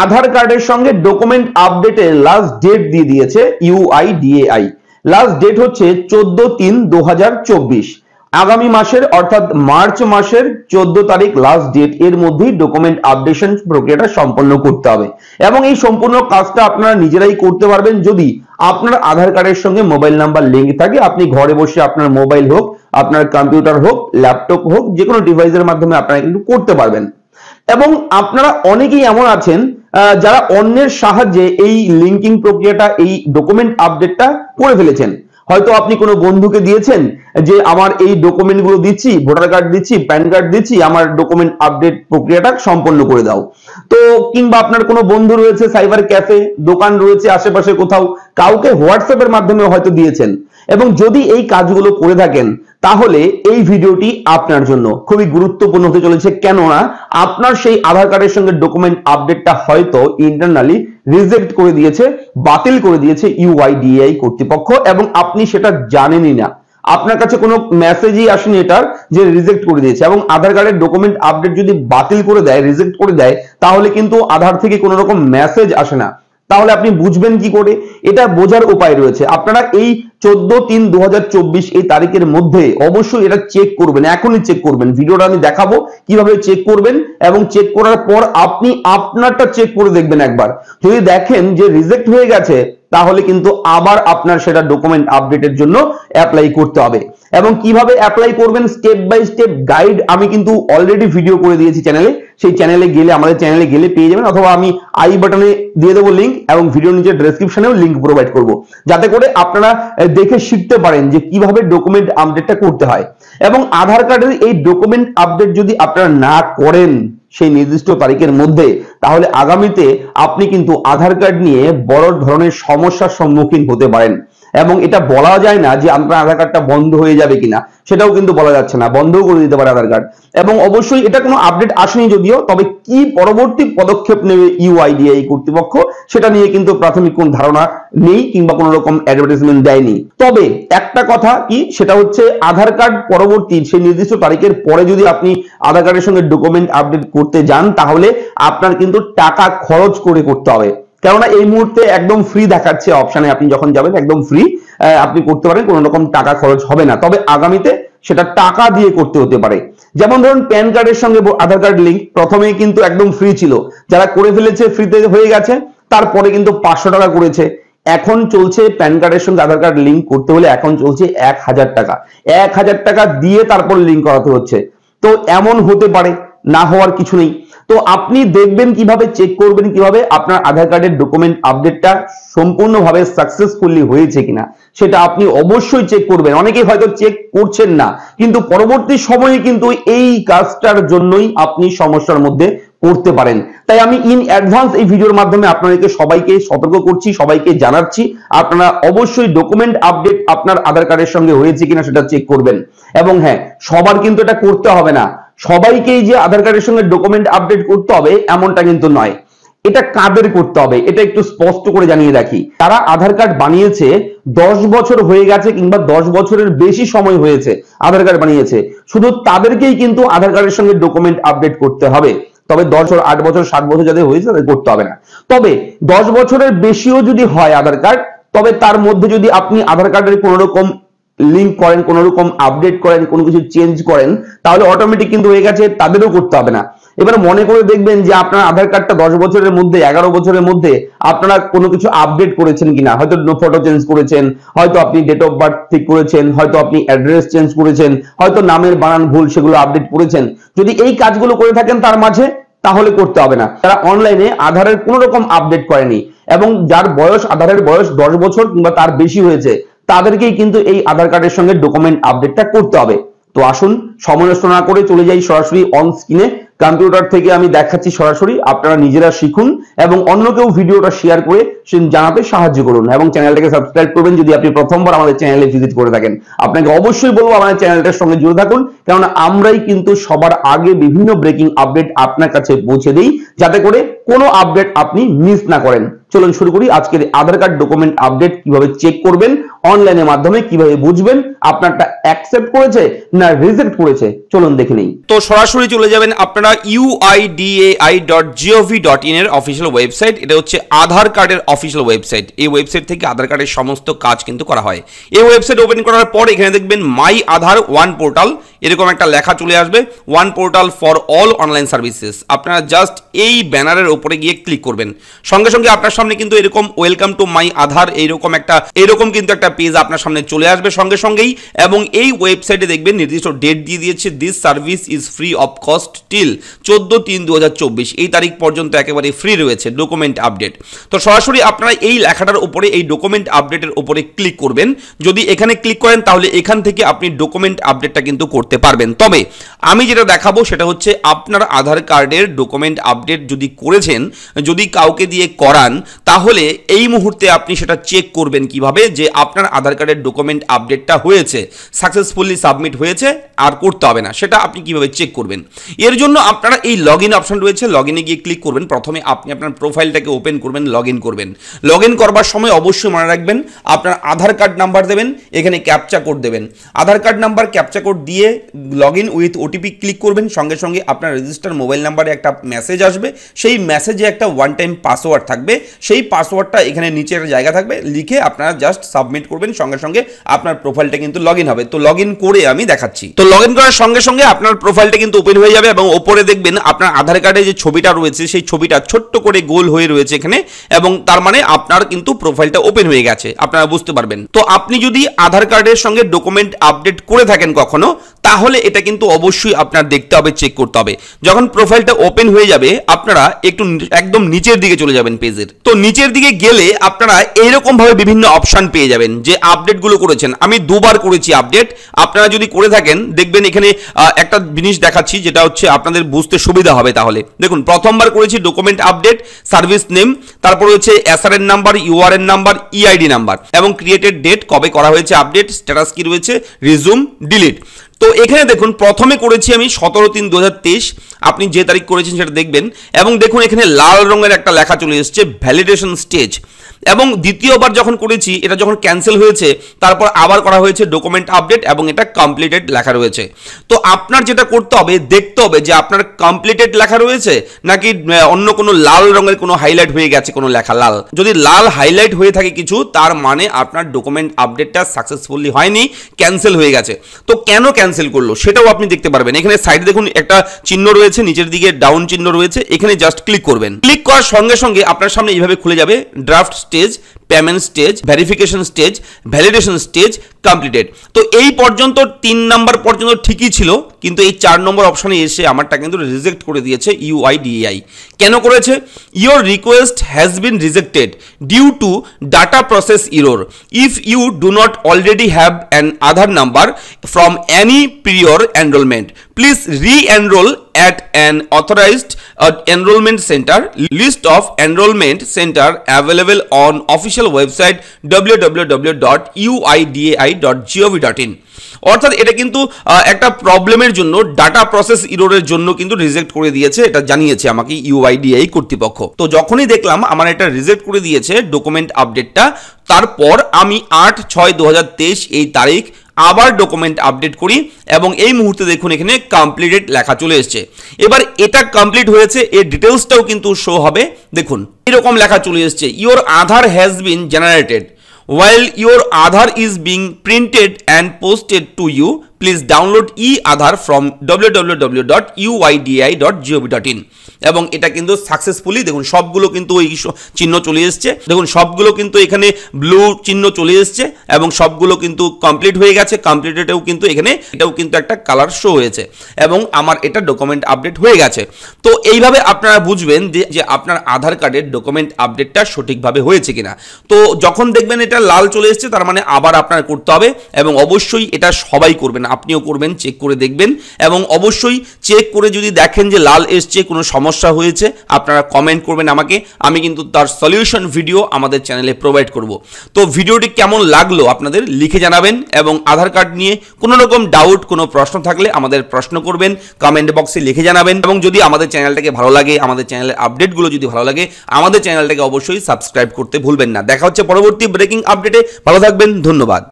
আধার কার্ডের সঙ্গে ডকুমেন্ট আপডেটে লাস্ট ডেট দিয়ে দিয়েছে ডিএআই লাস্ট ডেট হচ্ছে চোদ্দ তিন দু আগামী মাসের অর্থাৎ মার্চ মাসের চোদ্দ তারিখ লাস্ট ডেট এর মধ্যেই ডকুমেন্ট আপডেশন প্রক্রিয়াটা সম্পন্ন করতে হবে এবং এই সম্পূর্ণ কাজটা আপনারা নিজেরাই করতে পারবেন যদি আপনার আধার কার্ডের সঙ্গে মোবাইল নাম্বার লিঙ্ক থাকে আপনি ঘরে বসে আপনার মোবাইল হোক আপনার কম্পিউটার হোক ল্যাপটপ হোক যে কোনো ডিভাইসের মাধ্যমে আপনারা কিন্তু করতে পারবেন এবং আপনারা অনেকেই এমন আছেন যারা অন্যের সাহায্যে এই লিঙ্কিং প্রক্রিয়াটা এই ডকুমেন্ট আপডেটটা করে ফেলেছেন হয়তো আপনি কোনো বন্ধুকে দিয়েছেন যে আমার এই ডকুমেন্টগুলো দিচ্ছি ভোটার কার্ড দিচ্ছি প্যান কার্ড দিচ্ছি আমার ডকুমেন্ট আপডেট প্রক্রিয়াটা সম্পন্ন করে দাও তো কিংবা আপনার কোনো বন্ধু রয়েছে সাইবার ক্যাফে দোকান রয়েছে আশেপাশে কোথাও কাউকে হোয়াটসঅ্যাপের মাধ্যমে হয়তো দিয়েছেন এবং যদি এই কাজগুলো করে থাকেন তাহলে এই ভিডিওটি আপনার জন্য খুবই গুরুত্বপূর্ণ হতে চলেছে কেননা আপনার সেই আধার কার্ডের সঙ্গে ডকুমেন্ট আপডেটটা হয়তো ইন্টারনালি রিজেক্ট করে দিয়েছে বাতিল করে দিয়েছে ইউআইডিআই কর্তৃপক্ষ এবং আপনি সেটা জানেনই না আপনার কাছে কোনো মেসেজই আসেনি এটার যে রিজেক্ট করে দিয়েছে এবং আধার কার্ডের ডকুমেন্ট আপডেট যদি বাতিল করে দেয় রিজেক্ট করে দেয় তাহলে কিন্তু আধার থেকে কোনো রকম মেসেজ আসে না তাহলে আপনি বুঝবেন কি করে এটা বোঝার উপায় রয়েছে আপনারা এই চোদ্দ তিন দু এই তারিখের মধ্যে অবশ্যই এটা চেক করবেন এখনই চেক করবেন ভিডিওটা আমি দেখাবো কিভাবে চেক করবেন এবং চেক করার পর আপনি আপনারটা চেক করে দেখবেন একবার যদি দেখেন যে রিজেক্ট হয়ে গেছে তাহলে কিন্তু আবার আপনার সেটা ডকুমেন্ট আপডেটের জন্য অ্যাপ্লাই করতে হবে এবং কিভাবে অ্যাপ্লাই করবেন স্টেপ বাই স্টেপ গাইড আমি কিন্তু অলরেডি ভিডিও করে দিয়েছি চ্যানেলে সেই চ্যানেলে গেলে আমাদের চ্যানেলে গেলে পেয়ে যাবেন অথবা আমি আই বাটনে দিয়ে দেবো লিঙ্ক এবং ভিডিও নিচে ডেসক্রিপশনেও লিঙ্ক প্রোভাইড করব যাতে করে আপনারা দেখে শিখতে পারেন যে কিভাবে ডকুমেন্ট আপডেটটা করতে হয় এবং আধার কার্ডের এই ডকুমেন্ট আপডেট যদি আপনারা না করেন সেই নির্দিষ্ট তারিখের মধ্যে তাহলে আগামীতে আপনি কিন্তু আধার কার্ড নিয়ে বড় ধরনের সমস্যার সম্মুখীন হতে পারেন এবং এটা বলা যায় না যে আপনার আধার কার্ডটা বন্ধ হয়ে যাবে কিনা সেটাও কিন্তু বলা যাচ্ছে না বন্ধও করে দিতে পারে আধার কার্ড এবং অবশ্যই এটা কোনো আপডেট আসেনি যদিও তবে কি পরবর্তী পদক্ষেপ নেবে ইউআইডিআই কর্তৃপক্ষ সেটা নিয়ে কিন্তু প্রাথমিক কোন ধারণা নেই কিংবা কোনো রকম অ্যাডভার্টাইজমেন্ট দেয়নি তবে একটা কথা কি সেটা হচ্ছে আধার কার্ড পরবর্তী সেই নির্দিষ্ট তারিখের পরে যদি আপনি আধার কার্ডের সঙ্গে ডকুমেন্ট আপডেট করতে যান তাহলে আপনার কিন্তু টাকা খরচ করে করতে হবে কেননা এই মুহূর্তে একদম ফ্রি দেখাচ্ছে অপশানে আপনি যখন যাবেন একদম ফ্রি আপনি করতে পারেন কোনো রকম টাকা খরচ হবে না তবে আগামীতে সেটা টাকা দিয়ে করতে হতে পারে যেমন ধরুন প্যান কার্ডের সঙ্গে আধার কার্ড লিঙ্ক প্রথমে কিন্তু একদম ফ্রি ছিল যারা করে ফেলেছে ফ্রিতে হয়ে গেছে তারপরে কিন্তু পাঁচশো টাকা করেছে এখন চলছে প্যান কার্ডের সঙ্গে আধার কার্ড লিঙ্ক করতে হলে এখন চলছে এক হাজার টাকা এক হাজার টাকা দিয়ে তারপর লিঙ্ক করাতে হচ্ছে তো এমন হতে পারে না হওয়ার কিছু নেই তো আপনি দেখবেন কিভাবে চেক করবেন কিভাবে আপনার আধার কার্ডের ডকুমেন্ট আপডেটটা সম্পূর্ণভাবে সাকসেসফুলি হয়েছে কিনা সেটা আপনি অবশ্যই চেক করবেন অনেকেই হয়তো চেক করছেন না কিন্তু পরবর্তী সময়ে কিন্তু এই কাজটার জন্যই আপনি সমস্যার মধ্যে করতে পারেন তাই আমি ইন অ্যাডভান্স এই ভিডিওর মাধ্যমে আপনাদেরকে সবাইকে সতর্ক করছি সবাইকে জানাচ্ছি আপনারা অবশ্যই ডকুমেন্ট আপডেট আপনার আধার কার্ডের সঙ্গে হয়েছে কিনা সেটা চেক করবেন এবং হ্যাঁ সবার কিন্তু এটা করতে হবে না সবাইকেই যে আধার কার্ডের সঙ্গে ডকুমেন্ট আপডেট করতে হবে এমনটা কিন্তু নয় এটা কাদের করতে হবে এটা একটু স্পষ্ট করে জানিয়ে রাখি তারা আধার কার্ড বানিয়েছে দশ বছর হয়ে গেছে কিংবা দশ বছরের বেশি সময় হয়েছে আধার কার্ড বানিয়েছে শুধু তাদেরকেই কিন্তু আধার কার্ডের সঙ্গে ডকুমেন্ট আপডেট করতে হবে তবে দশ বছর আট বছর সাত বছর যাদের হয়েছে তাদের করতে হবে না তবে দশ বছরের বেশিও যদি হয় আধার কার্ড তবে তার মধ্যে যদি আপনি আধার কার্ডের কোনোরকম লিঙ্ক করেন কোনো রকম আপডেট করেন কোনো কিছু চেঞ্জ করেন তাহলে অটোমেটিক কিন্তু হয়ে গেছে তাদেরও করতে হবে না এবার মনে করে দেখবেন যে আপনার আধার কার্ডটা দশ বছরের মধ্যে এগারো বছরের মধ্যে আপনারা কোনো কিছু আপডেট করেছেন কিনা হয়তো ফটো চেঞ্জ করেছেন হয়তো আপনি ডেট অফ বার্থ ঠিক করেছেন হয়তো আপনি অ্যাড্রেস চেঞ্জ করেছেন হয়তো নামের বানান ভুল সেগুলো আপডেট করেছেন যদি এই কাজগুলো করে থাকেন তার মাঝে তাহলে করতে হবে না তারা অনলাইনে আধারের কোনো রকম আপডেট করেনি এবং যার বয়স আধারের বয়স দশ বছর কিংবা তার বেশি হয়েছে তাদেরকেই কিন্তু এই আধার কার্ডের সঙ্গে ডকুমেন্ট আপডেটটা করতে হবে তো আসুন সমালোচনা করে চলে যাই সরাসরি অন স্ক্রিনে কম্পিউটার থেকে আমি দেখাচ্ছি সরাসরি আপনারা নিজেরা শিখুন এবং অন্য কেউ ভিডিওটা শেয়ার করে জানাতে সাহায্য করুন এবং চ্যানেলটাকে সাবস্ক্রাইব করবেন যদি আপনি প্রথমবার আমাদের চ্যানেলে ভিজিট করে থাকেন আপনাকে অবশ্যই বলবো আমাদের চ্যানেলটার সঙ্গে জুড়ে থাকুন কেননা আমরাই কিন্তু সবার আগে বিভিন্ন ব্রেকিং আপডেট আপনার কাছে পৌঁছে দিই যাতে করে কোনো আপডেট আপনি মিস না করেন চলুন শুরু করি আজকের আধার কার্ড ডকুমেন্ট আপডেট কিভাবে চেক করবেন অনলাইনের মাধ্যমে কিভাবে বুঝবেন আপনারটা অ্যাকসেপ্ট করেছে না রিজেক্ট করেছে চলুন দেখে নিই তো সরাসরি চলে যাবেন আপনারা UIDAI dot G O V dot in এর অফিসিয়াল ওয়েবসাইট এটা হচ্ছে আধার কার্ডের অফিসিয়াল ওয়েবসাইট এই ওয়েবসাইট থেকে আধার কার্ডের সমস্ত কাজ কিন্তু করা হয় এই ওয়েবসাইট ওপেন করার পর এখানে দেখবেন মাই আধার ওয়ান পোর্টাল এরকম একটা লেখা চলে আসবে one portal for all online services আপনারা জাস্ট এই ব্যানারের ওপরে গিয়ে ক্লিক করবেন সঙ্গে সঙ্গে আপনার সামনে কিন্তু এরকম ওয়েলকাম টু মাই আধার এইরকম একটা এরকম কিন্তু একটা পেজ আপনার সামনে চলে আসবে সঙ্গে সঙ্গেই এবং এই ওয়েবসাইটে দেখবেন নির্দিষ্ট ডেট দিয়ে দিয়েছে this service is free of cost till চোদ্দ তিন দু এই তারিখ পর্যন্ত একেবারে ফ্রি রয়েছে ডকুমেন্ট আপডেট তো সরাসরি আপনারা এই লেখাটার উপরে এই ডকুমেন্ট আপডেটের উপরে ক্লিক করবেন যদি এখানে ক্লিক করেন তাহলে এখান থেকে আপনি ডকুমেন্ট আপডেটটা কিন্তু করতে পারবেন তবে আমি যেটা দেখাবো সেটা হচ্ছে আপনার আধার কার্ডের ডকুমেন্ট আপডেট যদি করেছেন যদি কাউকে দিয়ে করান তাহলে এই মুহূর্তে আপনি সেটা চেক করবেন কিভাবে যে আপনার আপনার আধার কার্ডের ডকুমেন্ট আপডেটটা হয়েছে সাকসেসফুলি সাবমিট হয়েছে আর করতে হবে না সেটা আপনি কিভাবে চেক করবেন এর জন্য আপনারা এই লগ ইন অপশন রয়েছে লগ ইনে গিয়ে ক্লিক করবেন প্রথমে আপনি আপনার প্রোফাইলটাকে ওপেন করবেন লগ ইন করবেন লগ ইন করবার সময় অবশ্যই মনে রাখবেন আপনার আধার কার্ড নাম্বার দেবেন এখানে ক্যাপচা কোড দেবেন Aadhaar card number captcha code দিয়ে log in with OTP click করবেন সঙ্গে সঙ্গে আপনার রেজিস্টার মোবাইল নাম্বারে একটা মেসেজ আসবে সেই মেসেজে একটা ওয়ান টাইম পাসওয়ার্ড থাকবে সেই পাসওয়ার্ডটা এখানে নিচের জায়গা থাকবে লিখে আপনারা জাস্ট সাবমিট করবেন সঙ্গে সঙ্গে আপনার প্রোফাইলটা কিন্তু লগ হবে তো লগ করে আমি দেখাচ্ছি তো লগ করার সঙ্গে সঙ্গে আপনার প্রোফাইলটা কিন্তু ওপেন হয়ে যাবে এবং ওপরে দেখবেন আপনার আধার কার্ডে যে ছবিটা রয়েছে সেই ছবিটা ছোট্ট করে গোল হয়ে রয়েছে এখানে এবং তার মানে আপনার কিন্তু প্রোফাইলটা ওপেন হয়ে গেছে আপনারা বুঝতে পারবেন তো আপনি যদি আধার কার্ডের সঙ্গে ডকুমেন্ট আপডেট করে থাকেন কখনো তাহলে এটা কিন্তু অবশ্যই আপনার দেখতে হবে চেক করতে হবে যখন প্রোফাইলটা ওপেন হয়ে যাবে আপনারা একটু একদম নিচের দিকে চলে যাবেন পেজের তো নিচের দিকে গেলে আপনারা এইরকম ভাবে বিভিন্ন অপশন পেয়ে যাবেন যে আপডেটগুলো করেছেন আমি দুবার করেছি আপডেট আপনারা যদি করে থাকেন দেখবেন এখানে একটা জিনিস দেখাচ্ছি যেটা হচ্ছে আপনাদের বুঝতে সুবিধা হবে তাহলে দেখুন প্রথমবার করেছি ডকুমেন্ট আপডেট সার্ভিস নেম তারপর হচ্ছে SRN number URN number EID number এবং ক্রিয়েটেড ডেট কবে করা হয়েছে আপডেট স্ট্যাটাস কি রয়েছে রিজুম ডিলিট তো এখানে দেখুন প্রথমে করেছি আমি সতেরো তিন দু আপনি যে তারিখ করেছেন সেটা দেখবেন এবং দেখুন এখানে লাল রঙের একটা লেখা চলে এসছে ভ্যালিডেশন স্টেজ এবং দ্বিতীয়বার যখন করেছি এটা যখন ক্যান্সেল হয়েছে তারপর আবার করা হয়েছে ডকুমেন্ট আপডেট এবং এটা কমপ্লিটেড লেখা রয়েছে তো আপনার যেটা করতে হবে দেখতে হবে যে আপনার কমপ্লিটেড লেখা রয়েছে নাকি অন্য কোনো লাল রঙের কোনো হাইলাইট হয়ে গেছে কোনো লেখা লাল যদি লাল হাইলাইট হয়ে থাকে কিছু তার মানে আপনার ডকুমেন্ট আপডেটটা সাকসেসফুলি হয়নি ক্যান্সেল হয়ে গেছে তো কেন ক্যান্সেল ক্যান্সেল করলো সেটাও আপনি দেখতে পারবেন এখানে সাইডে দেখুন একটা চিহ্ন রয়েছে নিচের দিকে ডাউন চিহ্ন রয়েছে এখানে জাস্ট ক্লিক করবেন ক্লিক করার সঙ্গে সঙ্গে আপনার সামনে এইভাবে খুলে যাবে draft stage payment stage verification stage validation stage completed তো এই পর্যন্ত তিন নাম্বার পর্যন্ত ঠিকই ছিল কিন্তু এই চার নম্বর অপশানে এসে আমারটা কিন্তু রিজেক্ট করে দিয়েছে ইউআইডিএআই কেন করেছে your request has been rejected due to data process error if you do not already have an Aadhaar number from any prior enrolment centre list of enrolment centre available on official website W W W dot UIDAI dot G O V dot www.uidai.gov.in অর্থাৎ এটা কিন্তু একটা প্রবলেমের জন্য data process ইরোরের জন্য কিন্তু reject করে দিয়েছে এটা জানিয়েছে আমাকে ইউআইডিআই কর্তৃপক্ষ তো যখনই দেখলাম আমার এটা রিজেক্ট করে দিয়েছে ডকুমেন্ট আপডেটটা তারপর আমি আট ছয় দু এই তারিখ আবার ডকুমেন্ট আপডেট করি এবং এই মুহূর্তে দেখুন এখানে কমপ্লিটেড লেখা চলে এসছে এবার এটা কমপ্লিট হয়েছে এর ডিটেলসটাও কিন্তু শো হবে দেখুন এরকম লেখা চলে এসছে your Aadhaar has been generated while your Aadhaar is being printed and posted to you please download E Aadhaar from W dot dot dot in এবং এটা কিন্তু সাকসেসফুলি দেখুন সবগুলো কিন্তু ওই চিহ্ন চলে এসছে দেখুন সবগুলো কিন্তু এখানে ব্লু চিহ্ন চলে এসছে এবং সবগুলো কিন্তু কমপ্লিট হয়ে গেছে কমপ্লিটেডেও কিন্তু এখানে এটাও কিন্তু একটা কালার শো হয়েছে এবং আমার এটা ডকুমেন্ট আপডেট হয়ে গেছে তো এইভাবে আপনারা বুঝবেন যে আপনার আধার কার্ডের ডকুমেন্ট আপডেটটা সঠিকভাবে হয়েছে কিনা তো যখন দেখবেন এটা লাল চলে এসছে তার মানে আবার আপনার করতে হবে এবং অবশ্যই এটা সবাই করবেন আপনিও করবেন চেক করে দেখবেন এবং অবশ্যই চেক করে যদি দেখেন যে লাল এসছে কোনো সমস্যা হয়েছে আপনারা কমেন্ট করবেন আমাকে আমি কিন্তু তার সলিউশন ভিডিও আমাদের চ্যানেলে প্রোভাইড করব তো ভিডিওটি কেমন লাগলো আপনাদের লিখে জানাবেন এবং আধার কার্ড নিয়ে কোনো রকম ডাউট কোনো প্রশ্ন থাকলে আমাদের প্রশ্ন করবেন কমেন্ট বক্সে লিখে জানাবেন এবং যদি আমাদের চ্যানেলটাকে ভালো লাগে আমাদের চ্যানেলের আপডেটগুলো যদি ভালো লাগে আমাদের চ্যানেলটাকে অবশ্যই সাবস্ক্রাইব করতে ভুলবেন না দেখা হচ্ছে পরবর্তী ব্রেকিং আপডেটে ভালো থাকবেন ধন্যবাদ